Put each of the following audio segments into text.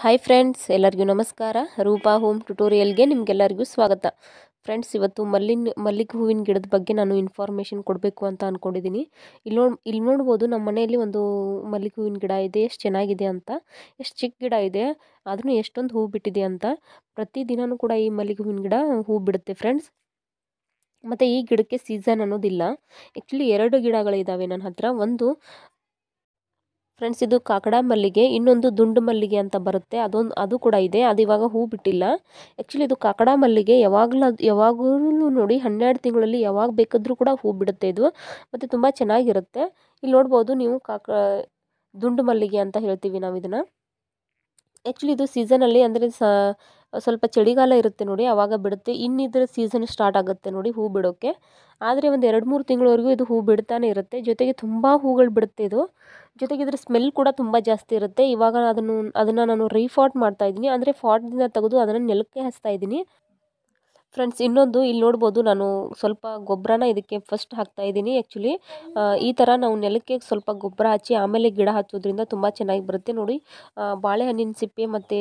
hi friends ಎಲ್ಲರಿಗೂ ನಮಸ್ಕಾರ Roopa home ಟ್ಯುಟೋರಿಯಲ್ಗೆ ನಿಮಗೆಲ್ಲರಿಗೂ ಸ್ವಾಗತ ಫ್ರೆಂಡ್ಸ್ ಇವತ್ತು ಮಲ್ಲಿನ ಮಲ್ಲಿಗೆ ಹೂವಿನ ಗಿಡದ ಬಗ್ಗೆ ನಾನು ಇನ್ಫಾರ್ಮೇಷನ್ ಕೊಡಬೇಕು ಅಂತ ಅಂದ್ಕೊಂಡಿದ್ದೀನಿ ಇಲ್ಲಿ ನೋಡ್ ಇಲ್ಲಿ ನೋಡ್ಬೋದು ನಮ್ಮ ಮನೆಯಲ್ಲಿ ಒಂದು ಮಲ್ಲಿಗೆ ಹೂವಿನ ಗಿಡ ಇದೆ ಎಷ್ಟು ಚೆನ್ನಾಗಿದೆ ಅಂತ ಎಷ್ಟು ಚಿಕ್ಕ ಗಿಡ ಇದೆ ಆದ್ರೂ ಎಷ್ಟೊಂದು ಹೂ ಬಿಟ್ಟಿದೆ ಅಂತ ದಿನವೂ ಕೂಡ ಈ ಮಲ್ಲಿಗೆ ಹೂವಿನ ಗಿಡ ಹೂ ಬಿಡುತ್ತೆ ಫ್ರೆಂಡ್ಸ್ ಮತ್ತು ಈ ಗಿಡಕ್ಕೆ ಸೀಸನ್ ಅನ್ನೋದಿಲ್ಲ ಆ್ಯಕ್ಚುಲಿ ಎರಡು ಗಿಡಗಳಿದ್ದಾವೆ ನನ್ನ ಹತ್ರ ಒಂದು ಫ್ರೆಂಡ್ಸ್ ಇದು ಕಾಕಡಾ ಮಲ್ಲಿಗೆ ಇನ್ನೊಂದು ದುಂಡು ಮಲ್ಲಿಗೆ ಅಂತ ಬರುತ್ತೆ ಅದೊಂದು ಅದು ಕೂಡ ಇದೆ ಅದು ಇವಾಗ ಹೂ ಬಿಟ್ಟಿಲ್ಲ ಆ್ಯಕ್ಚುಲಿ ಇದು ಕಾಕಡ ಮಲ್ಲಿಗೆ ಯಾವಾಗಲೂ ಯಾವಾಗಲೂ ನೋಡಿ ಹನ್ನೆರಡು ತಿಂಗಳಲ್ಲಿ ಯಾವಾಗ ಬೇಕಾದರೂ ಕೂಡ ಹೂ ಬಿಡುತ್ತೆ ಇದು ಮತ್ತು ತುಂಬ ಚೆನ್ನಾಗಿರುತ್ತೆ ಇಲ್ಲಿ ನೋಡ್ಬೋದು ನೀವು ಕಾಕ ದುಂಡು ಮಲ್ಲಿಗೆ ಅಂತ ಹೇಳ್ತೀವಿ ನಾವು ಇದನ್ನು ಆ್ಯಕ್ಚುಲಿ ಇದು ಸೀಸನಲ್ಲಿ ಅಂದರೆ ಸ ಸ್ವಲ್ಪ ಚಳಿಗಾಲ ಇರುತ್ತೆ ನೋಡಿ ಆವಾಗ ಬಿಡುತ್ತೆ ಇನ್ನಿದ್ರ ಸೀಸನ್ ಸ್ಟಾರ್ಟ್ ಆಗುತ್ತೆ ನೋಡಿ ಹೂ ಬಿಡೋಕ್ಕೆ ಆದರೆ ಒಂದು ಎರಡು ಮೂರು ತಿಂಗಳವರೆಗೂ ಇದು ಹೂ ಬಿಡ್ತಾನೆ ಇರುತ್ತೆ ಜೊತೆಗೆ ತುಂಬ ಹೂಗಳು ಬಿಡುತ್ತೆ ಇದು ಜೊತೆಗೆ ಇದ್ರ ಸ್ಮೆಲ್ ಕೂಡ ತುಂಬ ಜಾಸ್ತಿ ಇರುತ್ತೆ ಇವಾಗ ಅದನ್ನು ಅದನ್ನು ನಾನು ರೀಫಾಟ್ ಮಾಡ್ತಾ ಇದ್ದೀನಿ ಅಂದರೆ ಫಾಟ್ದಿಂದ ತೆಗೆದು ಅದನ್ನು ನೆಲಕ್ಕೆ ಹಚ್ತಾ ಇದ್ದೀನಿ ಫ್ರೆಂಡ್ಸ್ ಇನ್ನೊಂದು ಇಲ್ಲಿ ನೋಡ್ಬೋದು ನಾನು ಸ್ವಲ್ಪ ಗೊಬ್ಬರನ ಇದಕ್ಕೆ ಫಸ್ಟ್ ಹಾಕ್ತಾ ಇದ್ದೀನಿ ಆ್ಯಕ್ಚುಲಿ ಈ ಥರ ನಾವು ನೆಲಕ್ಕೆ ಸ್ವಲ್ಪ ಗೊಬ್ಬರ ಹಚ್ಚಿ ಆಮೇಲೆ ಗಿಡ ಹಚ್ಚೋದ್ರಿಂದ ತುಂಬ ಚೆನ್ನಾಗಿ ಬರುತ್ತೆ ನೋಡಿ ಬಾಳೆಹಣ್ಣಿನ ಸಿಪ್ಪೆ ಮತ್ತು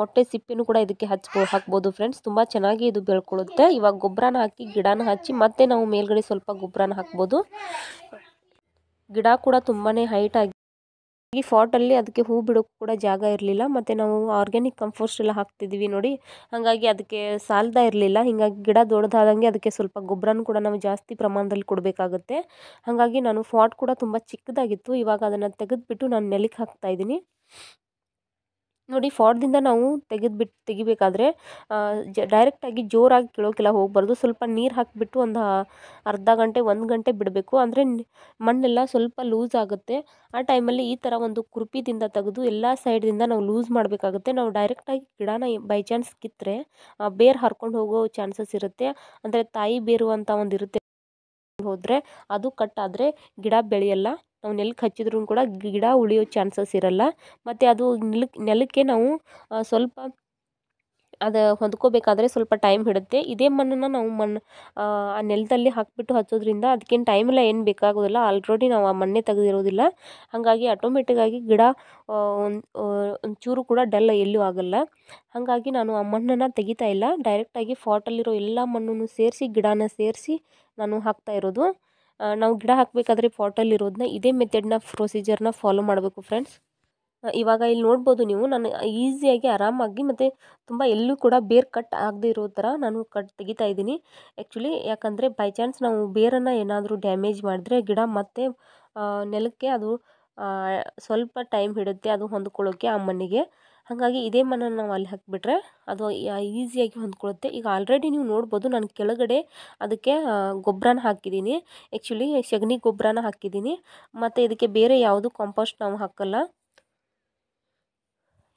ಮೊಟ್ಟೆ ಸಿಪ್ಪೆನೂ ಕೂಡ ಇದಕ್ಕೆ ಹಚ್ಬೋ ಹಾಕ್ಬೋದು ಫ್ರೆಂಡ್ಸ್ ತುಂಬ ಚೆನ್ನಾಗಿ ಇದು ಬೆಳ್ಕೊಳ್ಳುತ್ತೆ ಇವಾಗ ಗೊಬ್ಬರನ ಹಾಕಿ ಗಿಡನ ಹಚ್ಚಿ ಮತ್ತೆ ನಾವು ಮೇಲ್ಗಡೆ ಸ್ವಲ್ಪ ಗೊಬ್ಬರನ ಹಾಕ್ಬೋದು ಗಿಡ ಕೂಡ ತುಂಬಾ ಹೈಟಾಗಿ ಈ ಫಾಟಲ್ಲಿ ಅದಕ್ಕೆ ಹೂ ಬಿಡೋಕ್ಕೆ ಕೂಡ ಜಾಗ ಇರಲಿಲ್ಲ ಮತ್ತು ನಾವು ಆರ್ಗ್ಯಾನಿಕ್ ಕಂಪೋಸ್ಟ್ ಎಲ್ಲ ಹಾಕ್ತಿದ್ವಿ ನೋಡಿ ಹಾಗಾಗಿ ಅದಕ್ಕೆ ಸಾಲದ ಇರಲಿಲ್ಲ ಹೀಗಾಗಿ ಗಿಡ ದೊಡ್ಡದಾದಂಗೆ ಅದಕ್ಕೆ ಸ್ವಲ್ಪ ಗೊಬ್ಬರನೂ ಕೂಡ ನಾವು ಜಾಸ್ತಿ ಪ್ರಮಾಣದಲ್ಲಿ ಕೊಡಬೇಕಾಗುತ್ತೆ ಹಾಗಾಗಿ ನಾನು ಫಾಟ್ ಕೂಡ ತುಂಬ ಚಿಕ್ಕದಾಗಿತ್ತು ಇವಾಗ ಅದನ್ನು ತೆಗೆದುಬಿಟ್ಟು ನಾನು ನೆಲಕ್ಕೆ ಹಾಕ್ತಾಯಿದ್ದೀನಿ ನೋಡಿ ಫಾಟ್ದಿಂದ ನಾವು ತೆಗೆದುಬಿಟ್ಟು ತೆಗಿಬೇಕಾದ್ರೆ ಡೈರೆಕ್ಟಾಗಿ ಜೋರಾಗಿ ಕೆಳೋಕೆಲ್ಲ ಹೋಗಬಾರ್ದು ಸ್ವಲ್ಪ ನೀರು ಹಾಕಿಬಿಟ್ಟು ಒಂದು ಅರ್ಧ ಗಂಟೆ ಒಂದು ಗಂಟೆ ಬಿಡಬೇಕು ಅಂದರೆ ಮಣ್ಣೆಲ್ಲ ಸ್ವಲ್ಪ ಲೂಸ್ ಆಗುತ್ತೆ ಆ ಟೈಮಲ್ಲಿ ಈ ಥರ ಒಂದು ಕುರುಪಿದಿಂದ ತೆಗೆದು ಎಲ್ಲ ಸೈಡ್ದಿಂದ ನಾವು ಲೂಸ್ ಮಾಡಬೇಕಾಗುತ್ತೆ ನಾವು ಡೈರೆಕ್ಟಾಗಿ ಗಿಡನ ಬೈ ಚಾನ್ಸ್ ಕಿತ್ತರೆ ಬೇರು ಹರ್ಕೊಂಡು ಹೋಗೋ ಚಾನ್ಸಸ್ ಇರುತ್ತೆ ಅಂದರೆ ತಾಯಿ ಬೇರು ಅಂತ ಒಂದು ಇರುತ್ತೆ ಹೋದರೆ ಅದು ಕಟ್ ಆದರೆ ಗಿಡ ಬೆಳೆಯಲ್ಲ ನಾವು ನೆಲಕ್ಕೆ ಹಚ್ಚಿದ್ರು ಕೂಡ ಗಿಡ ಉಳಿಯೋ ಚಾನ್ಸಸ್ ಇರಲ್ಲ ಮತ್ತು ಅದು ನೆಲಕ್ಕೆ ನೆಲಕ್ಕೆ ನಾವು ಸ್ವಲ್ಪ ಅದು ಹೊಂದ್ಕೋಬೇಕಾದ್ರೆ ಸ್ವಲ್ಪ ಟೈಮ್ ಹಿಡುತ್ತೆ ಇದೇ ಮಣ್ಣನ್ನು ನಾವು ಮಣ್ಣು ಆ ನೆಲದಲ್ಲಿ ಹಾಕಿಬಿಟ್ಟು ಹಚ್ಚೋದ್ರಿಂದ ಅದಕ್ಕೇನು ಟೈಮ್ ಏನು ಬೇಕಾಗೋದಿಲ್ಲ ಆಲ್ರೆಡಿ ನಾವು ಆ ಮಣ್ಣೆ ತೆಗೆದಿರೋದಿಲ್ಲ ಹಾಗಾಗಿ ಆಟೋಮೆಟಿಕ್ಕಾಗಿ ಗಿಡ ಒಂಚೂರು ಕೂಡ ಡಲ್ ಎಲ್ಲೂ ಆಗಲ್ಲ ಹಾಗಾಗಿ ನಾನು ಆ ಮಣ್ಣನ್ನು ತೆಗಿತಾ ಇಲ್ಲ ಡೈರೆಕ್ಟಾಗಿ ಫಾಟಲ್ಲಿರೋ ಎಲ್ಲ ಮಣ್ಣನ್ನು ಸೇರಿಸಿ ಗಿಡನ ಸೇರಿಸಿ ನಾನು ಹಾಕ್ತಾ ಇರೋದು ನಾವು ಗಿಡ ಹಾಕಬೇಕಾದ್ರೆ ಇರೋದನ್ನ ಇದೇ ಮೆಥಡ್ನ ಪ್ರೊಸೀಜರ್ನ ಫಾಲೋ ಮಾಡಬೇಕು ಫ್ರೆಂಡ್ಸ್ ಇವಾಗ ಇಲ್ಲಿ ನೋಡ್ಬೋದು ನೀವು ನಾನು ಈಸಿಯಾಗಿ ಆರಾಮಾಗಿ ಮತ್ತು ತುಂಬ ಎಲ್ಲೂ ಕೂಡ ಬೇರ್ ಕಟ್ ಆಗದೆ ಇರೋ ಥರ ನಾನು ಕಟ್ ತೆಗಿತಾ ಇದ್ದೀನಿ ಆ್ಯಕ್ಚುಲಿ ಯಾಕಂದರೆ ಬೈ ಚಾನ್ಸ್ ನಾವು ಬೇರನ್ನು ಏನಾದರೂ ಡ್ಯಾಮೇಜ್ ಮಾಡಿದ್ರೆ ಗಿಡ ಮತ್ತೆ ನೆಲಕ್ಕೆ ಅದು ಸ್ವಲ್ಪ ಟೈಮ್ ಹಿಡುತ್ತೆ ಅದು ಹೊಂದ್ಕೊಳ್ಳೋಕ್ಕೆ ಆ ಮಣ್ಣಿಗೆ ಹಾಗಾಗಿ ಇದೇ ಮಣ್ಣನ್ನು ನಾವು ಅಲ್ಲಿ ಹಾಕಿಬಿಟ್ರೆ ಅದು ಈಸಿಯಾಗಿ ಹೊಂದ್ಕೊಳ್ಳುತ್ತೆ ಈಗ ಆಲ್ರೆಡಿ ನೀವು ನೋಡ್ಬೋದು ನಾನು ಕೆಳಗಡೆ ಅದಕ್ಕೆ ಗೊಬ್ಬರನ ಹಾಕಿದ್ದೀನಿ ಆ್ಯಕ್ಚುಲಿ ಸಗಣಿ ಗೊಬ್ಬರನ ಹಾಕಿದ್ದೀನಿ ಮತ್ತು ಇದಕ್ಕೆ ಬೇರೆ ಯಾವುದು ಕಾಂಪೋಸ್ಟ್ ನಾವು ಹಾಕಲ್ಲ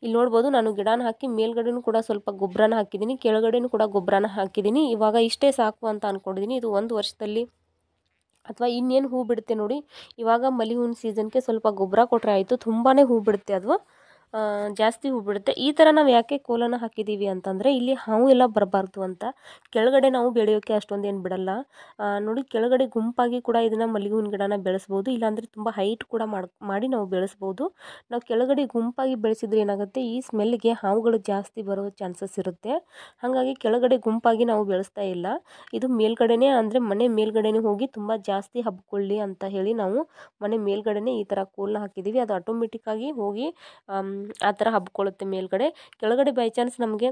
ಇಲ್ಲಿ ನೋಡ್ಬೋದು ನಾನು ಗಿಡನ ಹಾಕಿ ಮೇಲ್ಗಡೆನೂ ಕೂಡ ಸ್ವಲ್ಪ ಗೊಬ್ಬರನ ಹಾಕಿದ್ದೀನಿ ಕೆಳಗಡೆನೂ ಕೂಡ ಗೊಬ್ಬರನ ಹಾಕಿದ್ದೀನಿ ಇವಾಗ ಇಷ್ಟೇ ಸಾಕು ಅಂತ ಅಂದ್ಕೊಂಡಿದ್ದೀನಿ ಇದು ಒಂದು ವರ್ಷದಲ್ಲಿ ಅಥವಾ ಇನ್ನೇನು ಹೂ ಬಿಡುತ್ತೆ ನೋಡಿ ಇವಾಗ ಮಲಿ ಹೂವಿನ ಸೀಸನ್ಗೆ ಸ್ವಲ್ಪ ಗೊಬ್ಬರ ಕೊಟ್ಟರೆ ಆಯಿತು ತುಂಬಾ ಹೂ ಬಿಡುತ್ತೆ ಅದು ಜಾಸ್ತಿ ಹೂ ಬಿಡುತ್ತೆ ಈ ಥರ ನಾವು ಯಾಕೆ ಕೋಲನ್ನು ಹಾಕಿದ್ದೀವಿ ಅಂತಂದರೆ ಇಲ್ಲಿ ಹಾವು ಎಲ್ಲ ಬರಬಾರ್ದು ಅಂತ ಕೆಳಗಡೆ ನಾವು ಬೆಳೆಯೋಕ್ಕೆ ಅಷ್ಟೊಂದು ಏನು ಬಿಡಲ್ಲ ನೋಡಿ ಕೆಳಗಡೆ ಗುಂಪಾಗಿ ಕೂಡ ಇದನ್ನು ಮಲ್ಲಿಗೆ ಹೂವಿನ ಗಿಡನ ಬೆಳೆಸ್ಬೋದು ಇಲ್ಲಾಂದರೆ ತುಂಬ ಹೈಟ್ ಕೂಡ ಮಾಡಿ ನಾವು ಬೆಳೆಸ್ಬೋದು ನಾವು ಕೆಳಗಡೆ ಗುಂಪಾಗಿ ಬೆಳೆಸಿದ್ರೆ ಏನಾಗುತ್ತೆ ಈ ಸ್ಮೆಲ್ಗೆ ಹಾವುಗಳು ಜಾಸ್ತಿ ಬರೋ ಚಾನ್ಸಸ್ ಇರುತ್ತೆ ಹಾಗಾಗಿ ಕೆಳಗಡೆ ಗುಂಪಾಗಿ ನಾವು ಬೆಳೆಸ್ತಾ ಇಲ್ಲ ಇದು ಮೇಲ್ಗಡೆನೇ ಅಂದರೆ ಮನೆ ಮೇಲ್ಗಡೆನೇ ಹೋಗಿ ತುಂಬ ಜಾಸ್ತಿ ಹಬ್ಕೊಳ್ಳಿ ಅಂತ ಹೇಳಿ ನಾವು ಮನೆ ಮೇಲ್ಗಡೆನೇ ಈ ಥರ ಕೋಲನ್ನ ಹಾಕಿದ್ದೀವಿ ಅದು ಆಟೋಮೆಟಿಕ್ಕಾಗಿ ಹೋಗಿ ಆ ಥರ ಹಬ್ಕೊಳ್ಳುತ್ತೆ ಮೇಲುಗಡೆ ಕೆಳಗಡೆ ಬೈ ಚಾನ್ಸ್ ನಮಗೆ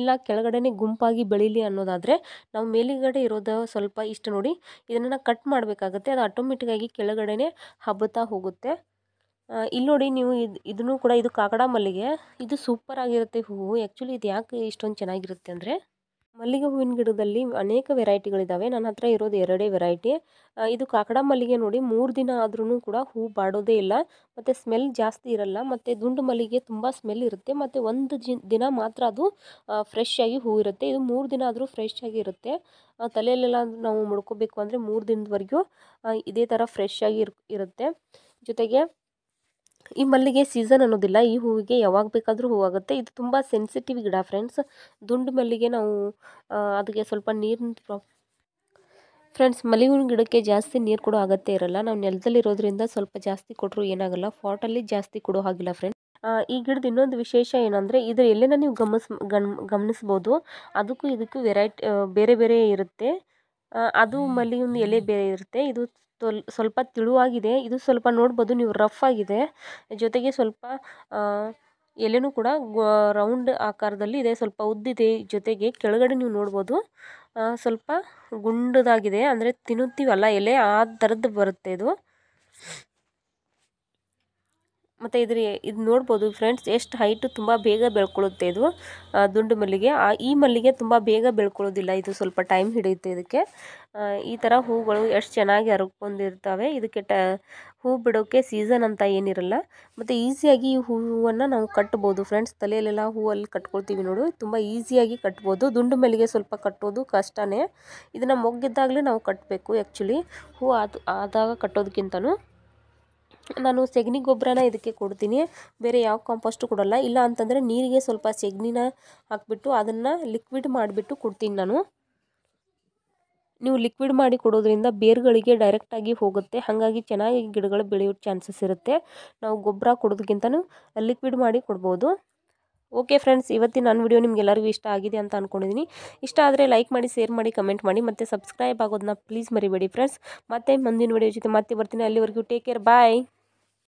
ಇಲ್ಲ ಕೆಳಗಡೆ ಗುಂಪಾಗಿ ಬೆಳೀಲಿ ಅನ್ನೋದಾದರೆ ನಾವು ಮೇಲುಗಡೆ ಇರೋದು ಸ್ವಲ್ಪ ಇಷ್ಟು ನೋಡಿ ಇದನ್ನು ಕಟ್ ಮಾಡಬೇಕಾಗುತ್ತೆ ಅದು ಆಟೋಮೆಟಿಕ್ಕಾಗಿ ಕೆಳಗಡೆ ಹಬ್ಬುತ್ತಾ ಹೋಗುತ್ತೆ ಇಲ್ಲಿ ನೋಡಿ ನೀವು ಇದು ಇದನ್ನು ಕೂಡ ಇದು ಕಾಕಡ ಮಲ್ಲಿಗೆ ಇದು ಸೂಪರ್ ಆಗಿರುತ್ತೆ ಹೂವು ಆ್ಯಕ್ಚುಲಿ ಇದು ಯಾಕೆ ಇಷ್ಟೊಂದು ಚೆನ್ನಾಗಿರುತ್ತೆ ಅಂದರೆ ಮಲ್ಲಿಗೆ ಹೂವಿನ ಗಿಡದಲ್ಲಿ ಅನೇಕ ವೆರೈಟಿಗಳಿದ್ದಾವೆ ನನ್ನ ಹತ್ರ ಇರೋದು ಎರಡೇ ವೆರೈಟಿ ಇದು ಕಾಕಡ ಮಲ್ಲಿಗೆ ನೋಡಿ ಮೂರು ದಿನ ಆದ್ರೂ ಕೂಡ ಹೂ ಬಾಡೋದೇ ಇಲ್ಲ ಮತ್ತು ಸ್ಮೆಲ್ ಜಾಸ್ತಿ ಇರಲ್ಲ ಮತ್ತು ದುಂಡು ಮಲ್ಲಿಗೆ ತುಂಬ ಸ್ಮೆಲ್ ಇರುತ್ತೆ ಮತ್ತು ಒಂದು ದಿನ ಮಾತ್ರ ಅದು ಫ್ರೆಶ್ ಆಗಿ ಹೂ ಇರುತ್ತೆ ಇದು ಮೂರು ದಿನ ಆದರೂ ಫ್ರೆಶ್ ಆಗಿ ಇರುತ್ತೆ ತಲೆಯಲ್ಲೆಲ್ಲ ನಾವು ಮುಡ್ಕೋಬೇಕು ಅಂದರೆ ಮೂರು ದಿನದವರೆಗೂ ಇದೇ ಥರ ಫ್ರೆಶ್ ಆಗಿ ಇರುತ್ತೆ ಜೊತೆಗೆ ಈ ಮಲ್ಲಿಗೆ ಸೀಸನ್ ಅನ್ನೋದಿಲ್ಲ ಈ ಹೂವಿಗೆ ಯಾವಾಗ ಬೇಕಾದರೂ ಹೂವಾಗುತ್ತೆ ಇದು ತುಂಬ ಸೆನ್ಸಿಟಿವ್ ಗಿಡ ಫ್ರೆಂಡ್ಸ್ ದುಂಡು ಮಲ್ಲಿಗೆ ನಾವು ಅದಕ್ಕೆ ಸ್ವಲ್ಪ ನೀರಿನ ಪ್ರಾ ಫ್ರೆಂಡ್ಸ್ ಮಲ್ಲಿಗೆ ಗಿಡಕ್ಕೆ ಜಾಸ್ತಿ ನೀರು ಕೊಡೋ ಅಗತ್ಯ ಇರಲ್ಲ ನಾವು ನೆಲದಲ್ಲಿರೋದ್ರಿಂದ ಸ್ವಲ್ಪ ಜಾಸ್ತಿ ಕೊಟ್ಟರು ಏನಾಗಲ್ಲ ಫಾಟಲ್ಲಿ ಜಾಸ್ತಿ ಕೊಡೋ ಹಾಗಿಲ್ಲ ಫ್ರೆಂಡ್ಸ್ ಈ ಗಿಡದ ಇನ್ನೊಂದು ವಿಶೇಷ ಏನಂದರೆ ಇದರ ಎಲೆನ ನೀವು ಗಮನಿಸ್ ಗಮ್ ಗಮನಿಸ್ಬೋದು ಅದಕ್ಕೂ ಇದಕ್ಕೂ ವೆರೈಟಿ ಬೇರೆ ಬೇರೆ ಇರುತ್ತೆ ಅದು ಮಲ್ಲಿಗೆ ಎಲೆ ಬೇರೆ ಇರುತ್ತೆ ಇದು ತೊಲ್ ಸ್ವಲ್ಪ ತಿಳುವಾಗಿದೆ ಇದು ಸ್ವಲ್ಪ ನೋಡ್ಬೋದು ನೀವು ರಫ್ ಆಗಿದೆ ಜೊತೆಗೆ ಸ್ವಲ್ಪ ಎಲೆನೂ ಕೂಡ ರೌಂಡ್ ಆಕಾರದಲ್ಲಿ ಇದೆ ಸ್ವಲ್ಪ ಉದ್ದಿದೆ ಜೊತೆಗೆ ಕೆಳಗಡೆ ನೀವು ನೋಡ್ಬೋದು ಸ್ವಲ್ಪ ಗುಂಡದಾಗಿದೆ ಅಂದರೆ ತಿನ್ನುತ್ತೀವಲ್ಲ ಎಲೆ ಆ ಥರದ್ದು ಬರುತ್ತೆ ಇದು ಮತ್ತು ಇದ್ರ ಇದು ನೋಡ್ಬೋದು ಫ್ರೆಂಡ್ಸ್ ಎಷ್ಟು ಹೈಟು ತುಂಬ ಬೇಗ ಬೆಳ್ಕೊಳ್ಳುತ್ತೆ ಇದು ದುಂಡು ಮಲ್ಲಿಗೆ ಈ ಮಲ್ಲಿಗೆ ತುಂಬ ಬೇಗ ಬೆಳ್ಕೊಳ್ಳೋದಿಲ್ಲ ಇದು ಸ್ವಲ್ಪ ಟೈಮ್ ಹಿಡಿಯುತ್ತೆ ಇದಕ್ಕೆ ಈ ಥರ ಹೂಗಳು ಎಷ್ಟು ಚೆನ್ನಾಗಿ ಹರಕೊಂಡಿರ್ತವೆ ಇದಕ್ಕೆ ಟ ಹೂ ಬಿಡೋಕ್ಕೆ ಸೀಸನ್ ಅಂತ ಏನಿರಲ್ಲ ಮತ್ತು ಈಸಿಯಾಗಿ ಈ ಹೂವನ್ನು ನಾವು ಕಟ್ಬೋದು ಫ್ರೆಂಡ್ಸ್ ತಲೆಯಲ್ಲೆಲ್ಲ ಹೂವಲ್ಲಿ ಕಟ್ಕೊಳ್ತೀವಿ ನೋಡು ತುಂಬ ಈಸಿಯಾಗಿ ಕಟ್ಬೋದು ದುಂಡು ಮಲ್ಲಿಗೆ ಸ್ವಲ್ಪ ಕಟ್ಟೋದು ಕಷ್ಟನೇ ಇದನ್ನು ಮೊಗ್ಗಿದ್ದಾಗಲೇ ನಾವು ಕಟ್ಟಬೇಕು ಆ್ಯಕ್ಚುಲಿ ಹೂ ಆದಾಗ ಕಟ್ಟೋದಕ್ಕಿಂತನೂ ನಾನು ಸೆಗಣಿ ಗೊಬ್ಬರನ ಇದಕ್ಕೆ ಕೊಡ್ತೀನಿ ಬೇರೆ ಯಾವ ಕಾಂಪೋಸ್ಟು ಕೊಡೋಲ್ಲ ಇಲ್ಲ ಅಂತಂದರೆ ನೀರಿಗೆ ಸ್ವಲ್ಪ ಸೆಗಣಿನ ಹಾಕಿಬಿಟ್ಟು ಅದನ್ನು ಲಿಕ್ವಿಡ್ ಮಾಡಿಬಿಟ್ಟು ಕೊಡ್ತೀನಿ ನಾನು ನೀವು ಲಿಕ್ವಿಡ್ ಮಾಡಿ ಕೊಡೋದ್ರಿಂದ ಬೇರುಗಳಿಗೆ ಡೈರೆಕ್ಟಾಗಿ ಹೋಗುತ್ತೆ ಹಾಗಾಗಿ ಚೆನ್ನಾಗಿ ಗಿಡಗಳು ಬೆಳೆಯೋ ಚಾನ್ಸಸ್ ಇರುತ್ತೆ ನಾವು ಗೊಬ್ಬರ ಕೊಡೋದಕ್ಕಿಂತನೂ ಲಿಕ್ವಿಡ್ ಮಾಡಿ ಕೊಡ್ಬೋದು ಓಕೆ ಫ್ರೆಂಡ್ಸ್ ಇವತ್ತಿನ ನನ್ನ ವಿಡಿಯೋ ಎಲ್ಲರಿಗೂ ಇಷ್ಟ ಆಗಿದೆ ಅಂತ ಅಂದ್ಕೊಂಡಿದ್ದೀನಿ ಇಷ್ಟ ಆದರೆ ಲೈಕ್ ಮಾಡಿ ಶೇರ್ ಮಾಡಿ ಕಮೆಂಟ್ ಮಾಡಿ ಮತ್ತು ಸಬ್ಸ್ಕ್ರೈಬ್ ಆಗೋದನ್ನ ಪ್ಲೀಸ್ ಮರಿಬೇಡಿ ಫ್ರೆಂಡ್ಸ್ ಮತ್ತೆ ಮುಂದಿನ ವಿಡಿಯೋ ಜೊತೆ ಮತ್ತೆ ಬರ್ತೀನಿ ಅಲ್ಲಿವರೆಗೂ ಟೇಕ್ ಕೇರ್ ಬಾಯ್